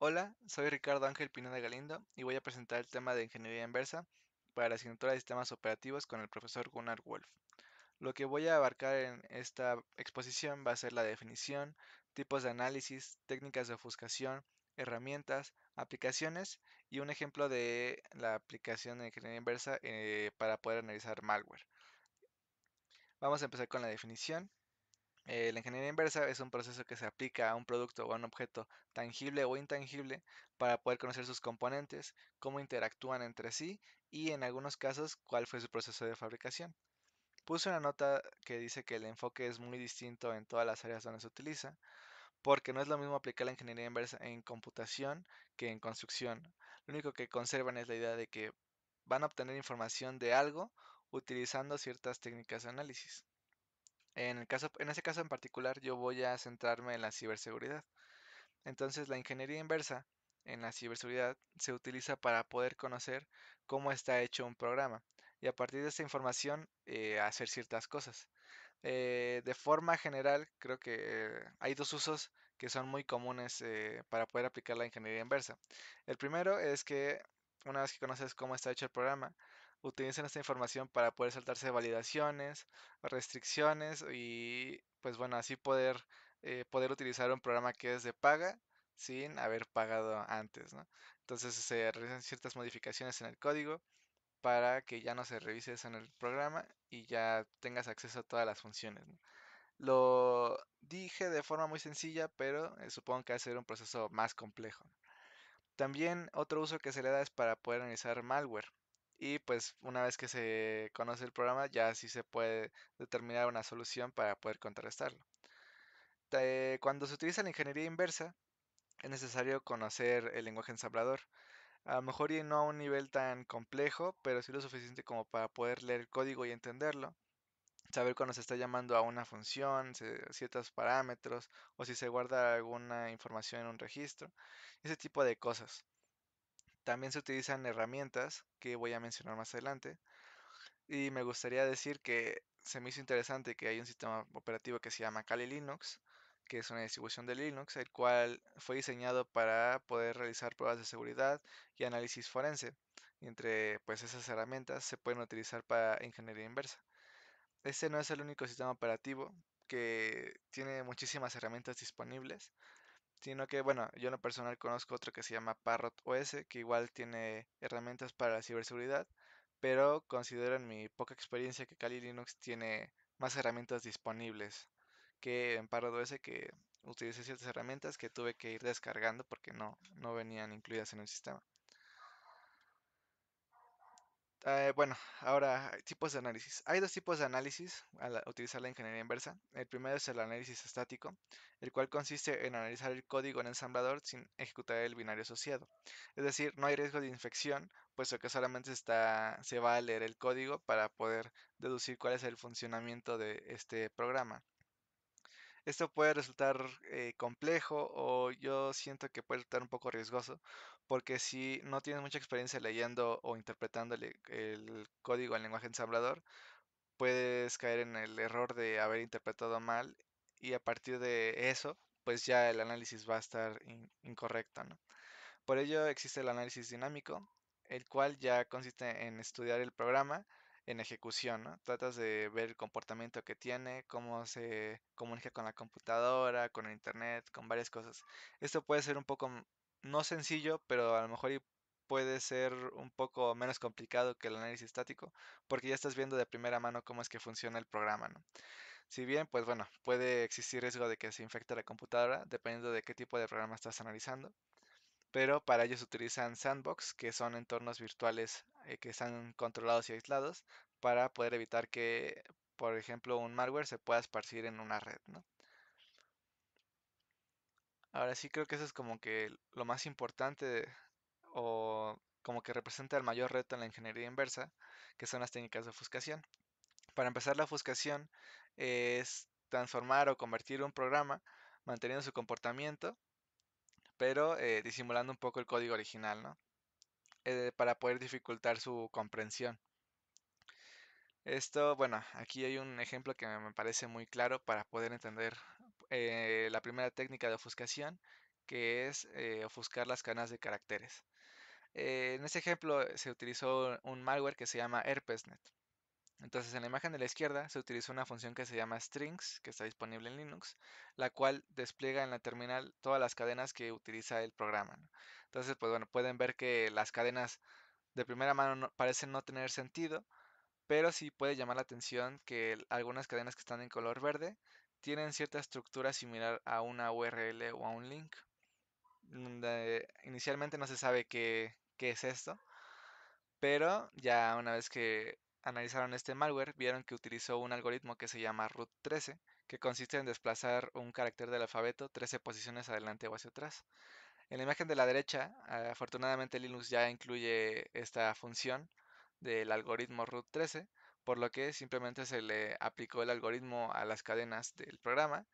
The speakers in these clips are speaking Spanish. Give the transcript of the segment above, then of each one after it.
Hola, soy Ricardo Ángel Pineda Galindo y voy a presentar el tema de ingeniería inversa para la asignatura de sistemas operativos con el profesor Gunnar Wolf. Lo que voy a abarcar en esta exposición va a ser la definición, tipos de análisis, técnicas de ofuscación, herramientas, aplicaciones y un ejemplo de la aplicación de ingeniería inversa eh, para poder analizar malware. Vamos a empezar con la definición. Eh, la ingeniería inversa es un proceso que se aplica a un producto o a un objeto tangible o intangible para poder conocer sus componentes, cómo interactúan entre sí y en algunos casos cuál fue su proceso de fabricación. Puse una nota que dice que el enfoque es muy distinto en todas las áreas donde se utiliza, porque no es lo mismo aplicar la ingeniería inversa en computación que en construcción. Lo único que conservan es la idea de que van a obtener información de algo utilizando ciertas técnicas de análisis. En, el caso, en ese caso en particular yo voy a centrarme en la ciberseguridad. Entonces la ingeniería inversa en la ciberseguridad se utiliza para poder conocer cómo está hecho un programa y a partir de esa información eh, hacer ciertas cosas. Eh, de forma general, creo que hay dos usos que son muy comunes eh, para poder aplicar la ingeniería inversa. El primero es que una vez que conoces cómo está hecho el programa, utilicen esta información para poder saltarse validaciones, restricciones y pues bueno, así poder, eh, poder utilizar un programa que es de paga sin haber pagado antes. Entonces se realizan ciertas modificaciones en el código para que ya no se revise eso en el programa y ya tengas acceso a todas las funciones. Lo dije de forma muy sencilla, pero eh, supongo que va a ser un proceso más complejo. También otro uso que se le da es para poder analizar malware. Y pues una vez que se conoce el programa, ya sí se puede determinar una solución para poder contrarrestarlo. Cuando se utiliza la ingeniería inversa, es necesario conocer el lenguaje ensamblador. A lo mejor y no a un nivel tan complejo, pero sí lo suficiente como para poder leer el código y entenderlo. Saber cuando se está llamando a una función, ciertos parámetros, o si se guarda alguna información en un registro, ese tipo de cosas. También se utilizan herramientas que voy a mencionar más adelante. Y me gustaría decir que se me hizo interesante que hay un sistema operativo que se llama Kali Linux, que es una distribución de Linux, el cual fue diseñado para poder realizar pruebas de seguridad y análisis forense. Y entre pues, esas herramientas se pueden utilizar para ingeniería inversa. Este no es el único sistema operativo que tiene muchísimas herramientas disponibles. Sino que, bueno, yo en lo personal conozco otro que se llama Parrot OS, que igual tiene herramientas para la ciberseguridad, pero considero en mi poca experiencia que Kali Linux tiene más herramientas disponibles que en Parrot OS que utilicé ciertas herramientas que tuve que ir descargando porque no, no venían incluidas en el sistema. Eh, bueno, ahora eh, tipos de análisis. Hay dos tipos de análisis al utilizar la ingeniería inversa. El primero es el análisis estático, el cual consiste en analizar el código en ensamblador sin ejecutar el binario asociado. Es decir, no hay riesgo de infección, puesto que solamente se va a leer el código para poder deducir cuál es el funcionamiento de este programa. Esto puede resultar eh, complejo o yo siento que puede resultar un poco riesgoso, porque si no tienes mucha experiencia leyendo o interpretando el, código en lenguaje ensamblador, puedes caer en el error de haber interpretado mal y a partir de eso, pues ya el análisis va a estar incorrecto, Por ello existe el análisis dinámico, el cual ya consiste en estudiar el programa, en ejecución, ¿no? Tratas de ver el comportamiento que tiene, cómo se comunica con la computadora, con el internet, con varias cosas. Esto puede ser un poco no sencillo, pero a lo mejor puede ser un poco menos complicado que el análisis estático, porque ya estás viendo de primera mano cómo es que funciona el programa, ¿no? Si bien, pues bueno, puede existir riesgo de que se infecte la computadora, dependiendo de qué tipo de programa estás analizando pero para ellos utilizan sandbox, que son entornos virtuales eh, que están controlados y aislados para poder evitar que, por ejemplo, un malware se pueda esparcir en una red, Ahora sí creo que eso es como que lo más importante o como que representa el mayor reto en la ingeniería inversa, que son las técnicas de ofuscación. Para empezar, la ofuscación es transformar o convertir un programa manteniendo su comportamiento pero eh, disimulando un poco el código original, ¿no? Eh, para poder dificultar su comprensión. Esto, bueno, aquí hay un ejemplo que me parece muy claro para poder entender eh, la primera técnica de ofuscación, que es ofuscar las canas de caracteres. en este ejemplo se utilizó un malware que se llama HerpesNet. Entonces en la imagen de la izquierda se utiliza una función que se llama strings, que está disponible en Linux, la cual despliega en la terminal todas las cadenas que utiliza el programa. Entonces, pues bueno, pueden ver que las cadenas de primera mano parecen no tener sentido, pero sí puede llamar la atención que algunas cadenas que están en color verde tienen cierta estructura similar a una URL o a un link. inicialmente no se sabe qué es esto, pero ya una vez que analizaron este malware, vieron que utilizó un algoritmo que se llama root 13, que consiste en desplazar un carácter del alfabeto 13 posiciones adelante o hacia atrás. En la imagen de la derecha, ah, afortunadamente Linux ya incluye esta función del algoritmo root 13, por lo que simplemente se le aplicó el algoritmo a las cadenas del programa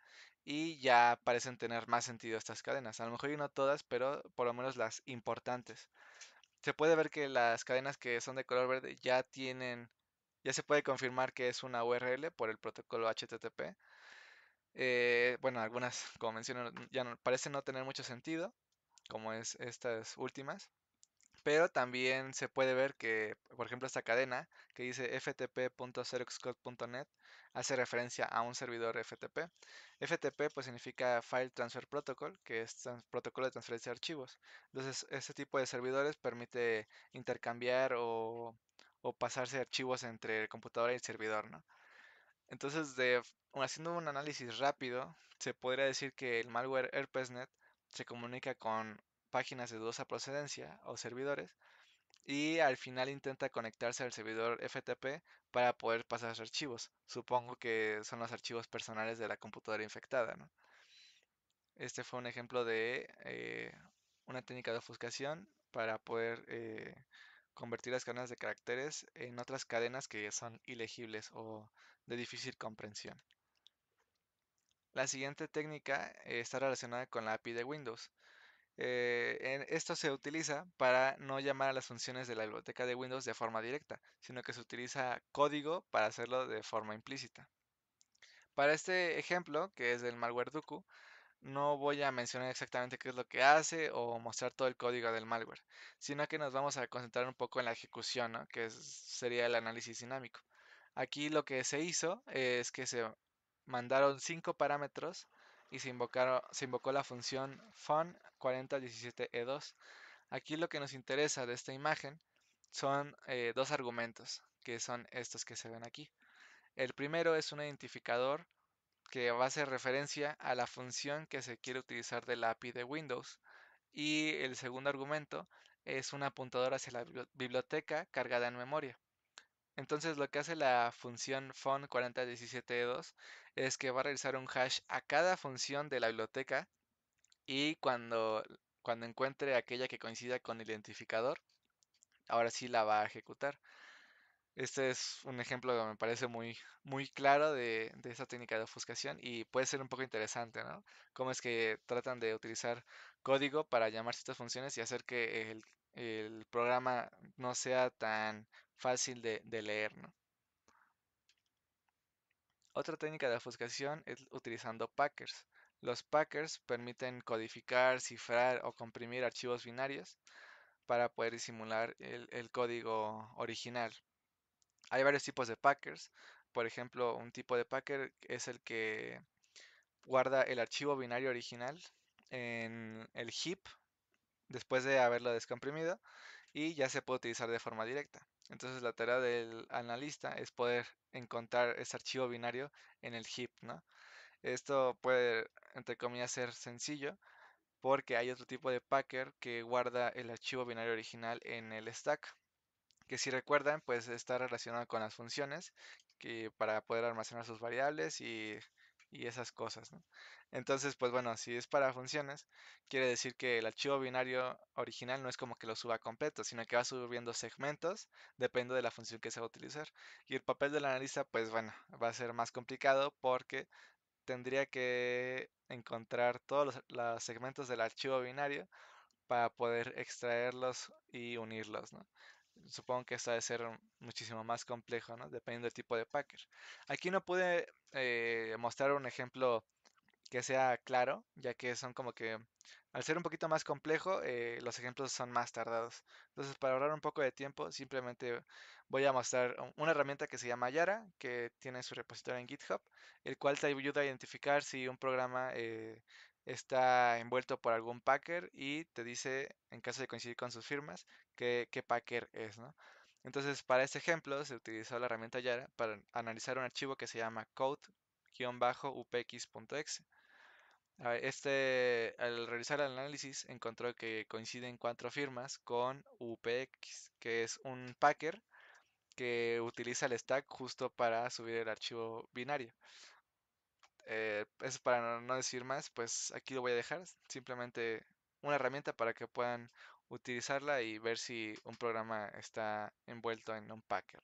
y ya parecen tener más sentido estas cadenas. A lo mejor y no todas, pero por lo menos las importantes se puede ver que las cadenas que son de color verde ya tienen, ya se puede confirmar que es una URL por el protocolo HTTP. Eh, bueno, algunas, como menciono, ya no, parecen no tener mucho sentido, como es estas últimas. Pero también se puede ver que, por ejemplo, esta cadena que dice ftp.xeroxcode.net hace referencia a un servidor FTP. FTP pues significa File Transfer Protocol, que es protocolo de transferencia de archivos. Entonces, este tipo de servidores permite intercambiar o, pasarse archivos entre el computador y el servidor, ¿no? Entonces, de, haciendo un análisis rápido, se podría decir que el malware HerpesNet se comunica con páginas de dudosa procedencia o servidores y al final intenta conectarse al servidor FTP para poder pasar los archivos. Supongo que son los archivos personales de la computadora infectada. Este fue un ejemplo de eh, una técnica de ofuscación para poder eh, convertir las cadenas de caracteres en otras cadenas que son ilegibles o de difícil comprensión. La siguiente técnica eh, está relacionada con la API de Windows. Eh, esto se utiliza para no llamar a las funciones de la biblioteca de Windows de forma directa, sino que se utiliza código para hacerlo de forma implícita. Para este ejemplo, que es del malware dooku no voy a mencionar exactamente qué es lo que hace o mostrar todo el código del malware, sino que nos vamos a concentrar un poco en la ejecución, que sería el análisis dinámico. Aquí lo que se hizo es que se mandaron cinco parámetros y se, se invocó la función fun 4017E2. E aquí lo que nos interesa de esta imagen son eh, dos argumentos, que son estos que se ven aquí. El primero es un identificador que va a hacer referencia a la función que se quiere utilizar del API de Windows. Y el segundo argumento es un apuntador hacia la biblioteca cargada en memoria. Entonces lo que hace la función font 4017 e 2 es que va a realizar un hash a cada función de la biblioteca y cuando, cuando encuentre aquella que coincida con el identificador, ahora sí la va a ejecutar. Este es un ejemplo que me parece muy, muy claro de, de esa técnica de ofuscación y puede ser un poco interesante, ¿no? Cómo es que tratan de utilizar código para llamar ciertas funciones y hacer que el, programa no sea tan fácil de, leer, ¿no? Otra técnica de ofuscación es utilizando packers. Los packers permiten codificar, cifrar o comprimir archivos binarios para poder disimular el, código original. Hay varios tipos de packers. Por ejemplo, un tipo de packer es el que guarda el archivo binario original en el heap después de haberlo descomprimido y ya se puede utilizar de forma directa. Entonces la tarea del analista es poder encontrar ese archivo binario en el heap, ¿no? Esto puede, entre comillas, ser sencillo porque hay otro tipo de packer que guarda el archivo binario original en el stack, que si recuerdan, pues está relacionado con las funciones que, para poder almacenar sus variables y, esas cosas. Entonces, pues bueno, si es para funciones, quiere decir que el archivo binario original no es como que lo suba completo, sino que va subiendo segmentos depende de la función que se va a utilizar. Y el papel del analista, pues bueno, va a ser más complicado porque tendría que encontrar todos los, segmentos del archivo binario para poder extraerlos y unirlos, Supongo que esto debe ser muchísimo más complejo, ¿no? Dependiendo del tipo de packer. Aquí no pude eh, mostrar un ejemplo que sea claro, ya que son como que al ser un poquito más complejo, eh, los ejemplos son más tardados. Entonces, para ahorrar un poco de tiempo, simplemente voy a mostrar una herramienta que se llama Yara, que tiene su repositorio en GitHub, el cual te ayuda a identificar si un programa eh, está envuelto por algún packer y te dice, en caso de coincidir con sus firmas, qué, packer es, Entonces, para este ejemplo, se utilizó la herramienta Yara para analizar un archivo que se llama code-upx.exe este, al realizar el análisis, encontró que coinciden cuatro firmas con UPX, que es un packer que utiliza el stack justo para subir el archivo binario. Eh, eso para no decir más, pues aquí lo voy a dejar. Simplemente una herramienta para que puedan utilizarla y ver si un programa está envuelto en un packer.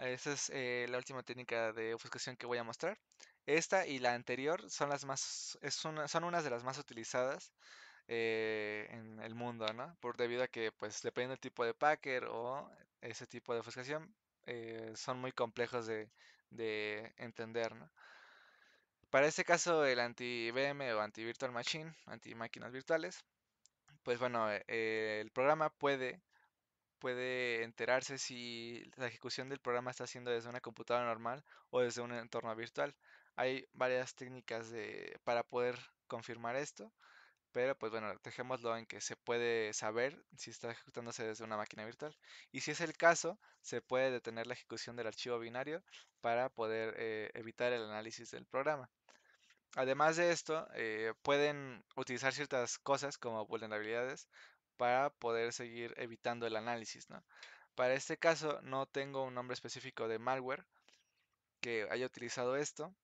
Esta Esa es eh, la última técnica de obfuscación que voy a mostrar. Esta y la anterior son las más, son unas de las más utilizadas eh, en el mundo, ¿no? Por debido a que, pues, dependiendo del tipo de packer o ese tipo de ofuscación, eh, son muy complejos de, entender, ¿no? Para este caso, el anti-VM o anti-virtual machine, anti-máquinas virtuales, pues bueno, eh, el programa puede, puede enterarse si la ejecución del programa está haciendo desde una computadora normal o desde un entorno virtual. Hay varias técnicas para poder confirmar esto, pero pues bueno, dejémoslo en que se puede saber si está ejecutándose desde una máquina virtual. Y si es el caso, se puede detener la ejecución del archivo binario para poder eh, evitar el análisis del programa. Además de esto, eh, pueden utilizar ciertas cosas como vulnerabilidades para poder seguir evitando el análisis, Para este caso no tengo un nombre específico de malware que haya utilizado esto,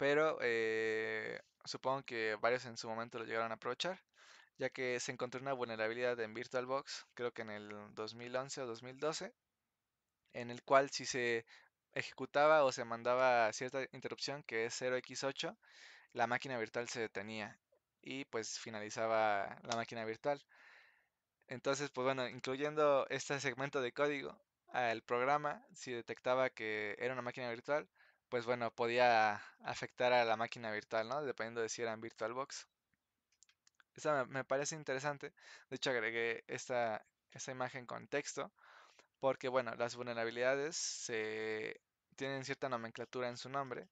pero eh, supongo que varios en su momento lo llegaron a aprovechar, ya que se encontró una vulnerabilidad en VirtualBox, creo que en el 2011 o 2012, en el cual si se ejecutaba o se mandaba cierta interrupción que es 0x8, la máquina virtual se detenía y pues finalizaba la máquina virtual. Entonces, pues bueno, incluyendo este segmento de código, al programa, si detectaba que era una máquina virtual, pues bueno, podía afectar a la máquina virtual, ¿no? Dependiendo de si eran VirtualBox. Esa me, parece interesante. De hecho, agregué esta, imagen con texto, porque bueno, las vulnerabilidades se, tienen cierta nomenclatura en su nombre.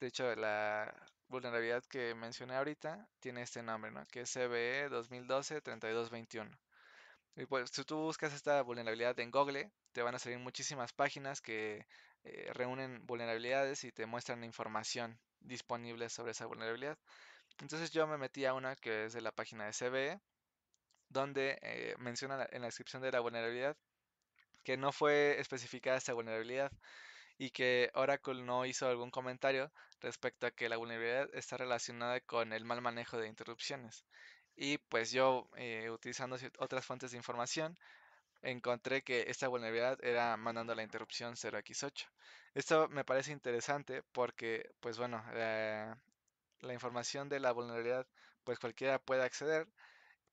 De hecho, la vulnerabilidad que mencioné ahorita tiene este nombre, ¿no? Que es CVE e 2012-3221. Y pues si tú buscas esta vulnerabilidad en Google, te van a salir muchísimas páginas que eh, reúnen vulnerabilidades y te muestran información disponible sobre esa vulnerabilidad. Entonces yo me metí a una que es de la página de CBE donde eh, menciona en la descripción de la vulnerabilidad que no fue especificada esta vulnerabilidad y que Oracle no hizo algún comentario respecto a que la vulnerabilidad está relacionada con el mal manejo de interrupciones. Y pues yo, eh, utilizando otras fuentes de información, encontré que esta vulnerabilidad era mandando la interrupción 0x8. Esto me parece interesante porque, pues bueno, eh, la información de la vulnerabilidad, pues cualquiera puede acceder,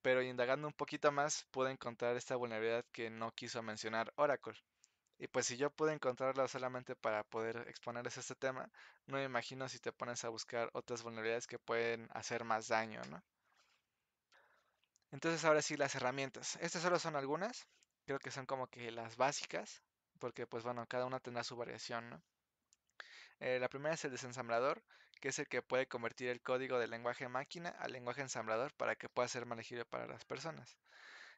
pero indagando un poquito más pude encontrar esta vulnerabilidad que no quiso mencionar Oracle. Y pues si yo pude encontrarla solamente para poder exponerles este tema, no me imagino si te pones a buscar otras vulnerabilidades que pueden hacer más daño, ¿no? Entonces ahora sí las herramientas. Estas solo son algunas creo que son como que las básicas, porque pues bueno, cada una tendrá su variación, eh, la primera es el desensamblador, que es el que puede convertir el código del lenguaje máquina al lenguaje ensamblador para que pueda ser legible para las personas.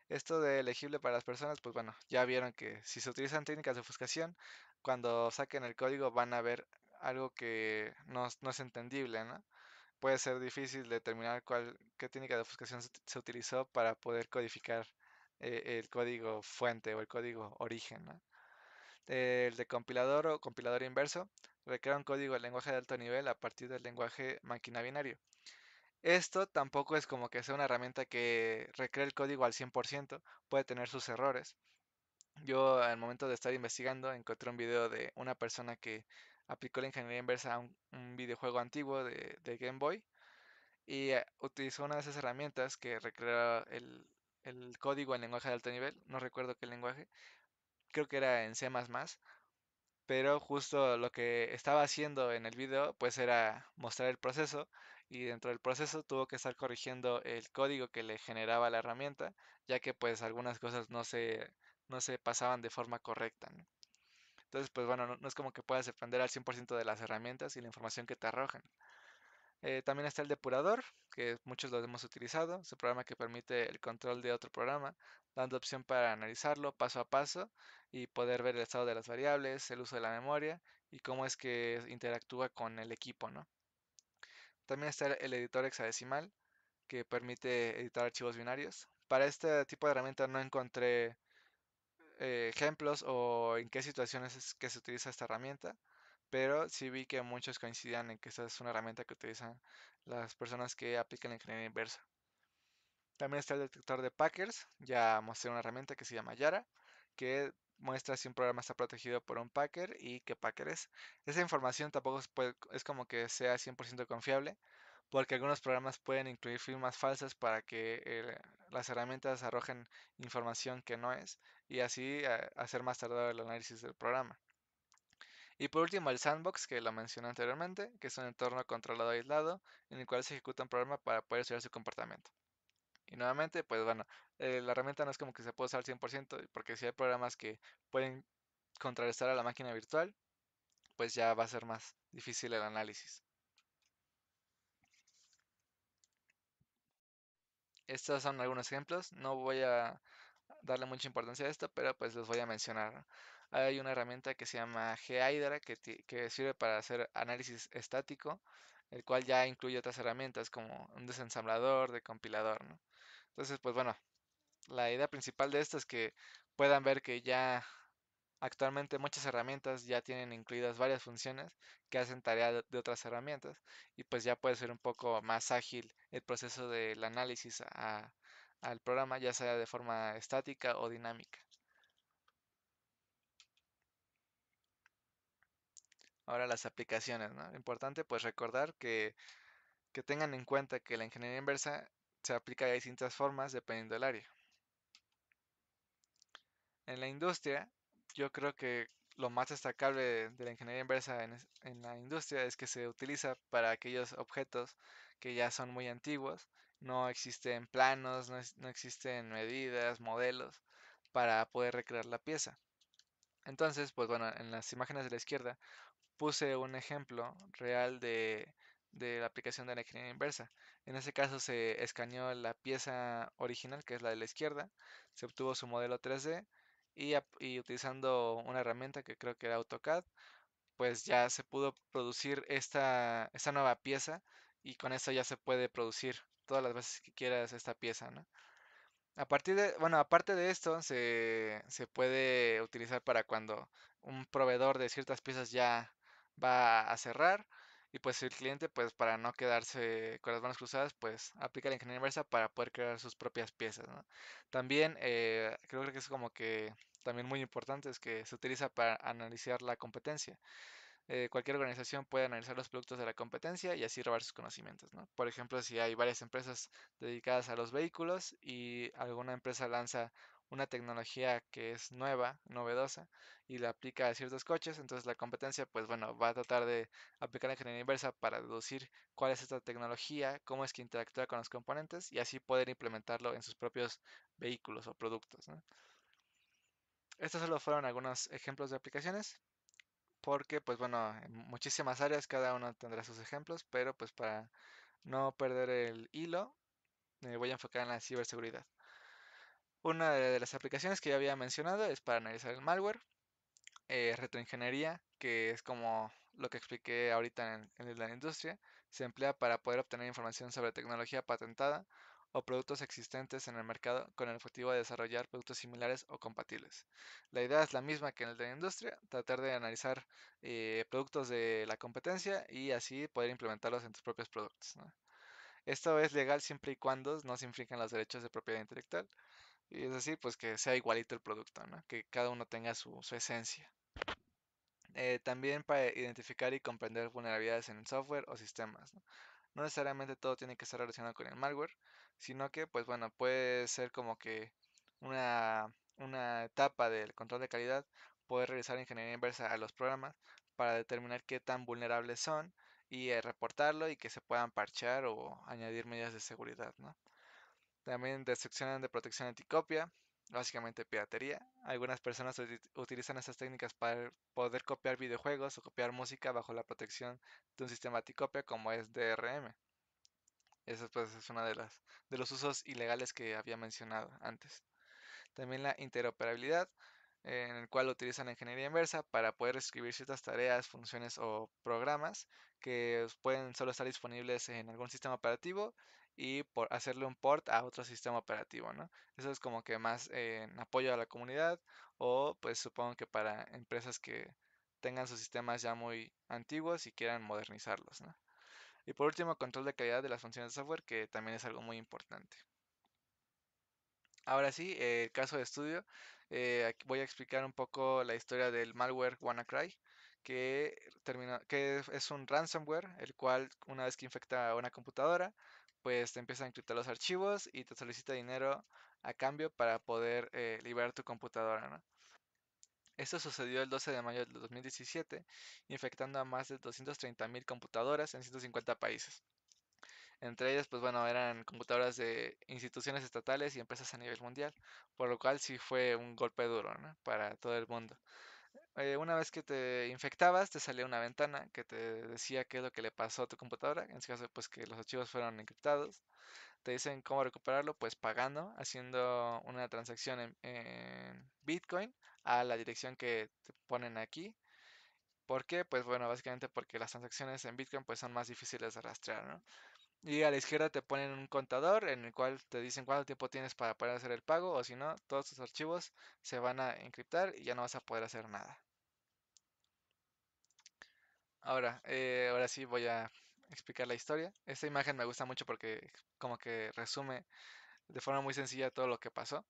Esto de elegible para las personas, pues bueno, ya vieron que si se utilizan técnicas de ofuscación, cuando saquen el código van a ver algo que no, es entendible, ¿no? Puede ser difícil determinar cuál, qué técnica de ofuscación se utilizó para poder codificar eh, el código fuente o el código origen. El de compilador o compilador inverso recrea un código de lenguaje de alto nivel a partir del lenguaje máquina binario. Esto tampoco es como que sea una herramienta que recrea el código al 100%, puede tener sus errores. Yo al momento de estar investigando encontré un video de una persona que aplicó la ingeniería inversa a un, videojuego antiguo de, de, Game Boy y eh, utilizó una de esas herramientas que recrea el, el código en lenguaje de alto nivel, no recuerdo qué lenguaje, creo que era en C++, pero justo lo que estaba haciendo en el video pues era mostrar el proceso y dentro del proceso tuvo que estar corrigiendo el código que le generaba la herramienta, ya que pues algunas cosas no se, no se pasaban de forma correcta. Entonces, pues bueno, no, es como que puedas aprender al 100% de las herramientas y la información que te arrojan. Eh, también está el depurador, que muchos lo hemos utilizado. Es un programa que permite el control de otro programa, dando opción para analizarlo paso a paso y poder ver el estado de las variables, el uso de la memoria y cómo es que interactúa con el equipo. También está el editor hexadecimal, que permite editar archivos binarios. Para este tipo de herramienta no encontré eh, ejemplos o en qué situaciones que se utiliza esta herramienta pero sí vi que muchos coincidían en que esta es una herramienta que utilizan las personas que aplican la ingeniería inversa. También está el detector de packers, ya mostré una herramienta que se llama Yara, que muestra si un programa está protegido por un packer y qué packer es. Esa información tampoco es, como que sea 100% confiable, porque algunos programas pueden incluir firmas falsas para que eh, las herramientas arrojen información que no es y así eh, hacer más tardado el análisis del programa. Y por último, el sandbox, que lo mencioné anteriormente, que es un entorno controlado aislado en el cual se ejecuta un programa para poder estudiar su comportamiento. Y nuevamente, pues bueno, eh, la herramienta no es como que se puede usar al 100%, porque si hay programas que pueden contrarrestar a la máquina virtual, pues ya va a ser más difícil el análisis. Estos son algunos ejemplos, no voy a darle mucha importancia a esto, pero pues los voy a mencionar. Hay una herramienta que se llama g que, que sirve para hacer análisis estático, el cual ya incluye otras herramientas como un desensamblador, de compilador. Entonces, pues bueno, la idea principal de esto es que puedan ver que ya Actualmente muchas herramientas ya tienen incluidas varias funciones que hacen tarea de otras herramientas y pues ya puede ser un poco más ágil el proceso del análisis al programa, ya sea de forma estática o dinámica. ahora las aplicaciones, Importante pues recordar que, tengan en cuenta que la ingeniería inversa se aplica de distintas formas dependiendo del área. En la industria, yo creo que lo más destacable de, la ingeniería inversa en, en, la industria es que se utiliza para aquellos objetos que ya son muy antiguos, no existen planos, no, no existen medidas, modelos para poder recrear la pieza. Entonces, pues bueno, en las imágenes de la izquierda puse un ejemplo real de, la aplicación de la ingeniería inversa. En ese caso se escaneó la pieza original, que es la de la izquierda, se obtuvo su modelo 3D y, utilizando una herramienta que creo que era AutoCAD, pues ya se pudo producir esta, nueva pieza y con eso ya se puede producir todas las veces que quieras esta pieza, A partir de, bueno, aparte de esto, se, se puede utilizar para cuando un proveedor de ciertas piezas ya va a cerrar. Y pues el cliente, pues para no quedarse con las manos cruzadas, pues aplica la ingeniería inversa para poder crear sus propias piezas. También eh, creo que es como que también muy importante es que se utiliza para analizar la competencia. Eh, cualquier organización puede analizar los productos de la competencia y así robar sus conocimientos. Por ejemplo, si hay varias empresas dedicadas a los vehículos y alguna empresa lanza una tecnología que es nueva, novedosa, y la aplica a ciertos coches, entonces la competencia, pues bueno, va a tratar de aplicar la ingeniería inversa para deducir cuál es esta tecnología, cómo es que interactúa con los componentes y así poder implementarlo en sus propios vehículos o productos. Estos solo fueron algunos ejemplos de aplicaciones, porque pues bueno, en muchísimas áreas cada uno tendrá sus ejemplos, pero pues para no perder el hilo, me voy a enfocar en la ciberseguridad. Una de las aplicaciones que ya había mencionado es para analizar el malware, eh, retroingeniería, que es como lo que expliqué ahorita en, en, la industria, se emplea para poder obtener información sobre tecnología patentada o productos existentes en el mercado con el objetivo de desarrollar productos similares o compatibles. La idea es la misma que en el de la industria, tratar de analizar eh, productos de la competencia y así poder implementarlos en tus propios productos. Esto es legal siempre y cuando no se infrinjan los derechos de propiedad intelectual. Y es así, pues que sea igualito el producto, ¿no? que cada uno tenga su, esencia. Eh, también para identificar y comprender vulnerabilidades en el software o sistemas. ¿no? ¿no? necesariamente todo tiene que estar relacionado con el malware, sino que, pues bueno, puede ser como que una, etapa del control de calidad, puede realizar ingeniería inversa a los programas para determinar qué tan vulnerables son y eh, reportarlo y que se puedan parchar o añadir medidas de seguridad, ¿no? También destrucción de protección anticopia, básicamente piratería. Algunas personas utilizan estas técnicas para poder copiar videojuegos o copiar música bajo la protección de un sistema anticopia como es DRM. Ese pues, es uno de, las, de los usos ilegales que había mencionado antes. También la interoperabilidad, en el cual utilizan ingeniería inversa para poder escribir ciertas tareas, funciones o programas que pueden solo estar disponibles en algún sistema operativo y por hacerle un port a otro sistema operativo, ¿no? Eso es como que más eh, en apoyo a la comunidad o pues supongo que para empresas que tengan sus sistemas ya muy antiguos y quieran modernizarlos, Y por último, control de calidad de las funciones de software, que también es algo muy importante. Ahora sí, el eh, caso de estudio. Eh, voy a explicar un poco la historia del malware WannaCry, que, que es un ransomware, el cual una vez que infecta a una computadora, pues te empieza a encriptar los archivos y te solicita dinero a cambio para poder eh, liberar tu computadora. ¿no? Esto sucedió el 12 de mayo de 2017, infectando a más de 230.000 computadoras en 150 países. Entre ellas, pues bueno, eran computadoras de instituciones estatales y empresas a nivel mundial, por lo cual sí fue un golpe duro para todo el mundo. Eh, una vez que te infectabas, te salía una ventana que te decía qué es lo que le pasó a tu computadora. En este caso, pues que los archivos fueron encriptados. Te dicen cómo recuperarlo, pues pagando, haciendo una transacción en, Bitcoin a la dirección que te ponen aquí. ¿Por qué? Pues bueno, básicamente porque las transacciones en Bitcoin pues son más difíciles de rastrear, ¿no? Y a la izquierda te ponen un contador en el cual te dicen cuánto tiempo tienes para poder hacer el pago o si no, todos tus archivos se van a encriptar y ya no vas a poder hacer nada. Ahora, eh, ahora sí voy a explicar la historia. Esta imagen me gusta mucho porque como que resume de forma muy sencilla todo lo que pasó.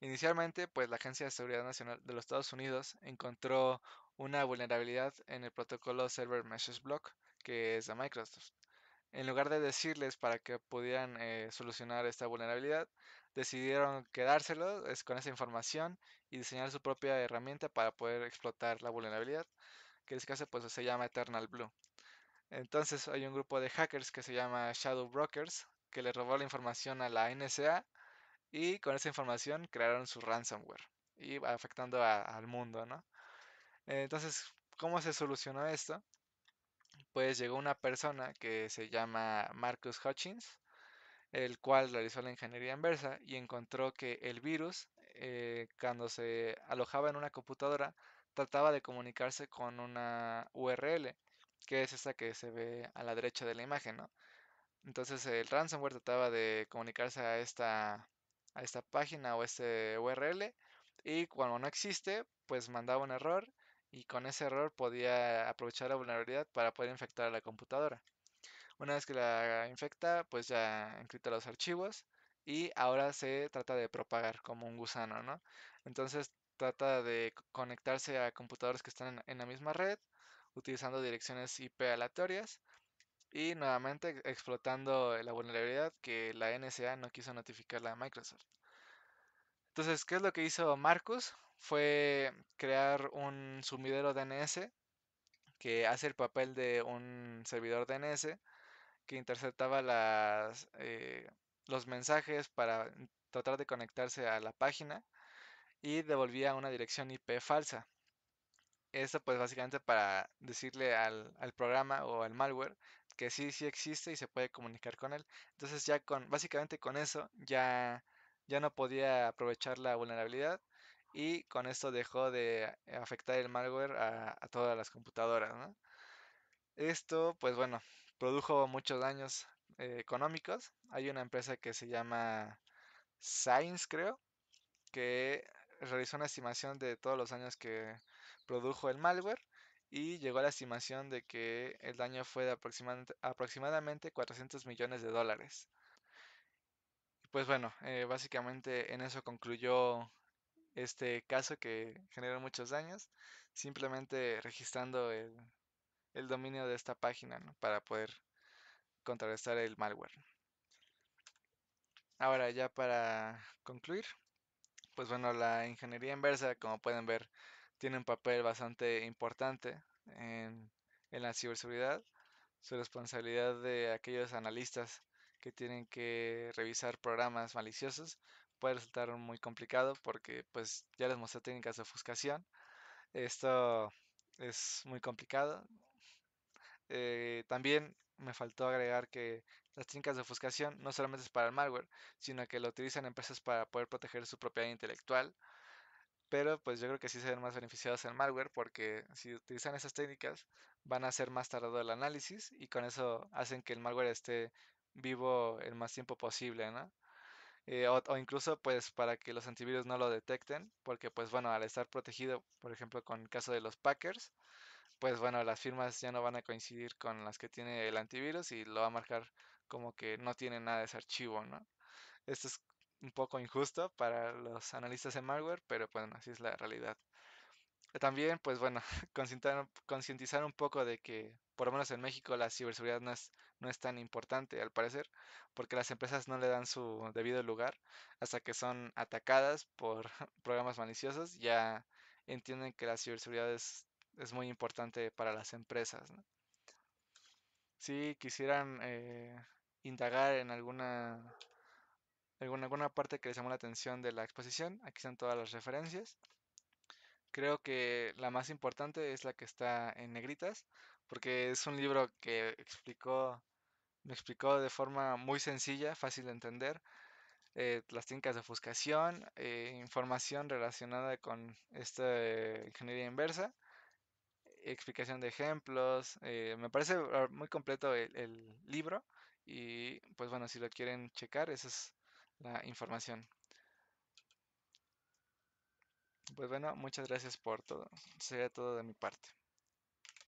Inicialmente, pues la Agencia de Seguridad Nacional de los Estados Unidos encontró una vulnerabilidad en el protocolo Server Message Block, que es de Microsoft. En lugar de decirles para que pudieran eh, solucionar esta vulnerabilidad, decidieron quedárselo con esa información y diseñar su propia herramienta para poder explotar la vulnerabilidad, que en este caso pues, se llama Eternal Blue. Entonces hay un grupo de hackers que se llama Shadow Brokers, que le robó la información a la NSA y con esa información crearon su ransomware y afectando al mundo, ¿no? Entonces, ¿cómo se solucionó esto? llegó una persona que se llama Marcus Hutchins, el cual realizó la ingeniería inversa y encontró que el virus, eh, cuando se alojaba en una computadora, trataba de comunicarse con una URL, que es esta que se ve a la derecha de la imagen, Entonces el ransomware trataba de comunicarse a esta, a esta página o este URL y cuando no existe, pues mandaba un error y con ese error podía aprovechar la vulnerabilidad para poder infectar a la computadora. Una vez que la infecta, pues ya encripta los archivos y ahora se trata de propagar como un gusano, ¿no? Entonces trata de conectarse a computadores que están en la misma red utilizando direcciones IP aleatorias y nuevamente explotando la vulnerabilidad que la NSA no quiso notificarle a Microsoft. Entonces, ¿qué es lo que hizo Marcus? Fue crear un sumidero DNS que hace el papel de un servidor DNS que interceptaba eh, los mensajes para tratar de conectarse a la página y devolvía una dirección IP falsa. Esto pues básicamente para decirle al, al, programa o al malware que sí, sí existe y se puede comunicar con él. Entonces ya con, básicamente con eso ya ya no podía aprovechar la vulnerabilidad y con esto dejó de afectar el malware a, todas las computadoras. Esto, pues bueno, produjo muchos daños eh, económicos. Hay una empresa que se llama Science, creo, que realizó una estimación de todos los daños que produjo el malware y llegó a la estimación de que el daño fue de aproximadamente 400 millones de dólares pues bueno, eh, básicamente en eso concluyó este caso que generó muchos daños, simplemente registrando el, dominio de esta página para poder contrarrestar el malware. Ahora ya para concluir, pues bueno, la ingeniería inversa, como pueden ver, tiene un papel bastante importante en, en la ciberseguridad. Su responsabilidad de aquellos analistas tienen que revisar programas maliciosos puede resultar muy complicado porque pues ya les mostré técnicas de ofuscación. Esto es muy complicado. Eh, también me faltó agregar que las técnicas de ofuscación no solamente es para el malware, sino que lo utilizan empresas para poder proteger su propiedad intelectual. Pero pues yo creo que sí se ven más beneficiados en malware porque si utilizan esas técnicas van a ser más tardado el análisis y con eso hacen que el malware esté vivo el más tiempo posible, ¿no? Eh, o, incluso pues para que los antivirus no lo detecten, porque pues bueno, al estar protegido, por ejemplo, con el caso de los Packers, pues bueno, las firmas ya no van a coincidir con las que tiene el antivirus y lo va a marcar como que no tiene nada de ese archivo, ¿no? Esto es un poco injusto para los analistas de malware, pero pues, bueno, así es la realidad. También, pues bueno, concientizar un poco de que por lo menos en México la ciberseguridad no es, tan importante al parecer, porque las empresas no le dan su debido lugar hasta que son atacadas por programas maliciosos, ya entienden que la ciberseguridad es, muy importante para las empresas. Si quisieran eh, indagar en alguna, alguna, alguna parte que les llamó la atención de la exposición, aquí están todas las referencias. Creo que la más importante es la que está en negritas, porque es un libro que explicó, me explicó de forma muy sencilla, fácil de entender, eh, las técnicas de ofuscación, eh, información relacionada con esta ingeniería inversa, explicación de ejemplos, eh, me parece ah, muy completo el, el libro y pues bueno, si lo quieren checar, esa es la información. Pues bueno, muchas gracias por todo. Sería todo de mi parte.